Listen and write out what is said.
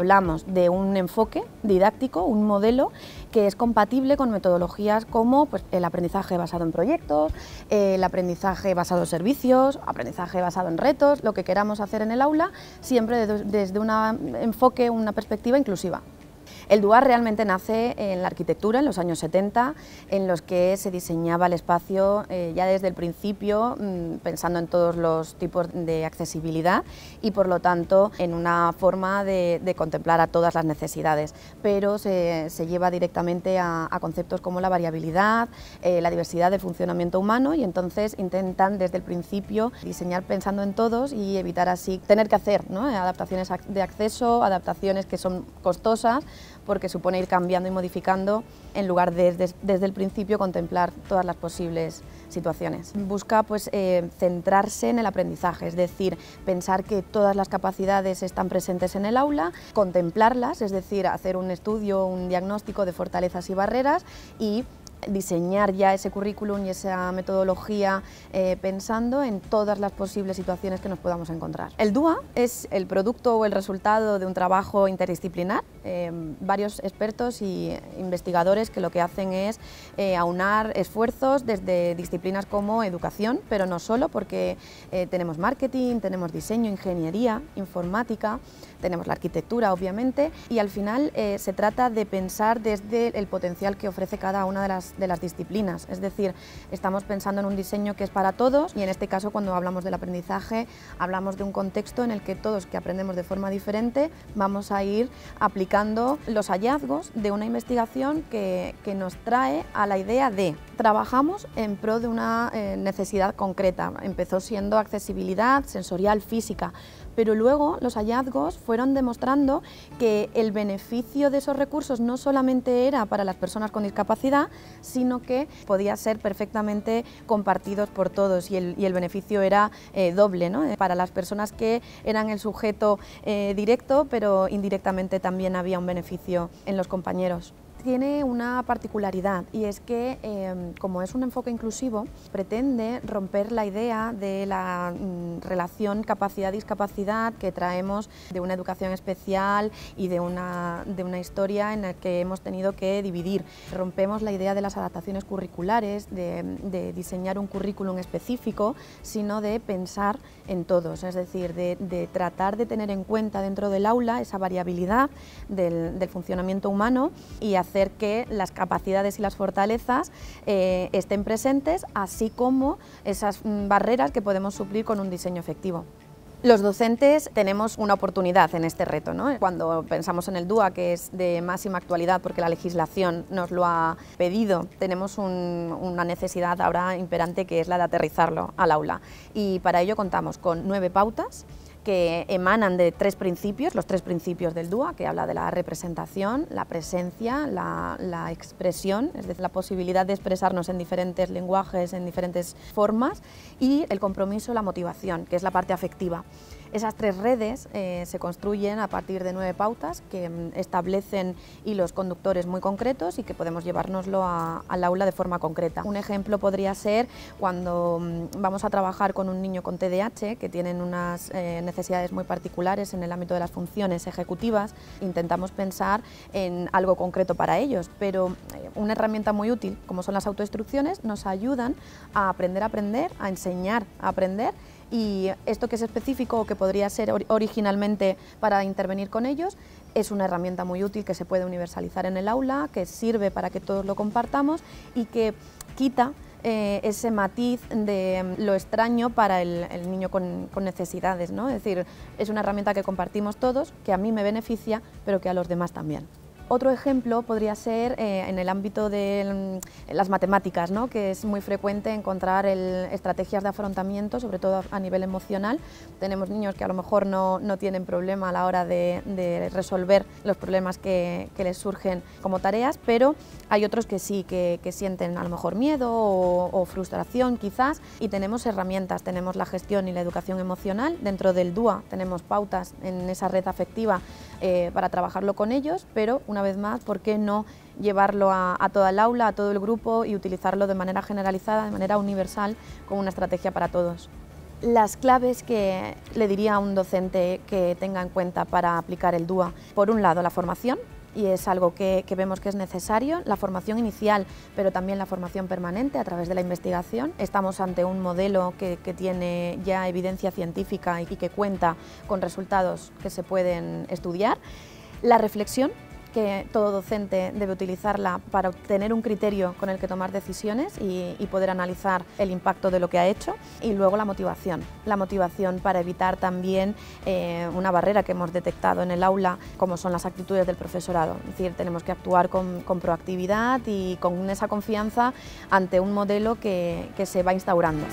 hablamos de un enfoque didáctico, un modelo que es compatible con metodologías como pues, el aprendizaje basado en proyectos, el aprendizaje basado en servicios, aprendizaje basado en retos, lo que queramos hacer en el aula, siempre desde un enfoque, una perspectiva inclusiva. El Duar realmente nace en la arquitectura, en los años 70, en los que se diseñaba el espacio eh, ya desde el principio, mm, pensando en todos los tipos de accesibilidad y por lo tanto en una forma de, contemplar a todas las necesidades, pero se, lleva directamente a, conceptos como la variabilidad, eh, la diversidad del funcionamiento humano y entonces intentan desde el principio diseñar pensando en todos y evitar así tener que hacer adaptaciones de acceso, adaptaciones que son costosas porque supone ir cambiando y modificando en lugar de desde, el principio contemplar todas las posibles situaciones. Busca pues, eh, centrarse en el aprendizaje, es decir, pensar que todas las capacidades están presentes en el aula, contemplarlas, es decir, hacer un estudio, un diagnóstico de fortalezas y barreras y diseñar ya ese currículum y esa metodología eh, pensando en todas las posibles situaciones que nos podamos encontrar. El DUA es el producto o el resultado de un trabajo interdisciplinar, em, varios expertos y investigadores que lo que hacen es eh, aunar esfuerzos desde disciplinas como educación, pero no solo porque eh, tenemos marketing, tenemos diseño, ingeniería, informática, tenemos la arquitectura obviamente y al final se trata de pensar desde el potencial que ofrece cada una de las de las disciplinas. Es decir, estamos pensando en un diseño que es para todos y en este caso cuando hablamos del aprendizaje hablamos de un contexto en el que todos que aprendemos de forma diferente vamos a ir aplicando los hallazgos de una investigación que, nos trae a la idea de trabajamos en pro de una eh, necesidad concreta. Empezó siendo accesibilidad sensorial, física, pero luego los hallazgos fueron demostrando que el beneficio de esos recursos no solamente era para las personas con discapacidad, sino que podía ser perfectamente compartidos por todos y el, beneficio era eh, doble ¿no? Eh, para las personas que eran el sujeto eh, directo, pero indirectamente también había un beneficio en los compañeros tiene una particularidad y es que, em, como es un enfoque inclusivo, pretende romper la idea de la mm, relación capacidad-discapacidad que traemos de una educación especial y de una, de una historia en la que hemos tenido que dividir. Rompemos la idea de las adaptaciones curriculares, de, diseñar un currículum específico, sino de pensar en todos, es decir, de, tratar de tener en cuenta dentro del aula esa variabilidad del, del funcionamiento humano y hacer que las capacidades y las fortalezas eh, estén presentes, así como esas mm, barreras que podemos suplir con un diseño efectivo. Los docentes tenemos una oportunidad en este reto. ¿no? Cuando pensamos en el DUA, que es de máxima actualidad porque la legislación nos lo ha pedido, tenemos una necesidad ahora imperante que es la de aterrizarlo al aula. Y para ello contamos con nueve pautas que emanan de tres principios, los tres principios del DUA, que habla de la representación, la presencia, la, expresión, es decir, la posibilidad de expresarnos en diferentes lenguajes, en diferentes formas, y el compromiso, la motivación, que es la parte afectiva. Esas tres redes eh, se construyen a partir de nueve pautas que mm, establecen hilos conductores muy concretos y que podemos llevárnoslo al aula de forma concreta. Un ejemplo podría ser cuando mm, vamos a trabajar con un niño con TDAH que tienen unas eh, necesidades muy particulares en el ámbito de las funciones ejecutivas, intentamos pensar en algo concreto para ellos, pero eh, una herramienta muy útil, como son las autoinstrucciones, nos ayudan a aprender a aprender, a enseñar a aprender y esto que es específico o que podría ser originalmente para intervenir con ellos, es una herramienta muy útil que se puede universalizar en el aula, que sirve para que todos lo compartamos y que quita eh, ese matiz de em, lo extraño para el, niño con, necesidades. ¿no? Es decir, es una herramienta que compartimos todos, que a mí me beneficia, pero que a los demás también. Otro ejemplo podría ser eh, en el ámbito de mm, las matemáticas, que es muy frecuente encontrar estrategias de afrontamiento, sobre todo a nivel emocional. Tenemos niños que a lo mejor no, tienen problema a la hora de, resolver los problemas que, les surgen como tareas, pero hay otros que sí, que, sienten a lo mejor miedo o, frustración quizás, y tenemos herramientas, tenemos la gestión y la educación emocional. Dentro del DUA tenemos pautas en esa red afectiva eh, para trabajarlo con ellos, pero una vez más, ¿por qué no llevarlo a, a, toda el aula, a todo el grupo y utilizarlo de manera generalizada, de manera universal, como una estrategia para todos? Las claves que le diría a un docente que tenga en cuenta para aplicar el DUA, por un lado la formación, y es algo que, vemos que es necesario, la formación inicial, pero también la formación permanente a través de la investigación. Estamos ante un modelo que, que tiene ya evidencia científica y que cuenta con resultados que se pueden estudiar. La reflexión, que todo docente debe utilizarla para obtener un criterio con el que tomar decisiones y, poder analizar el impacto de lo que ha hecho. Y luego la motivación, la motivación para evitar también eh, una barrera que hemos detectado en el aula, como son las actitudes del profesorado. Es decir, tenemos que actuar con, proactividad y con esa confianza ante un modelo que se va instaurando.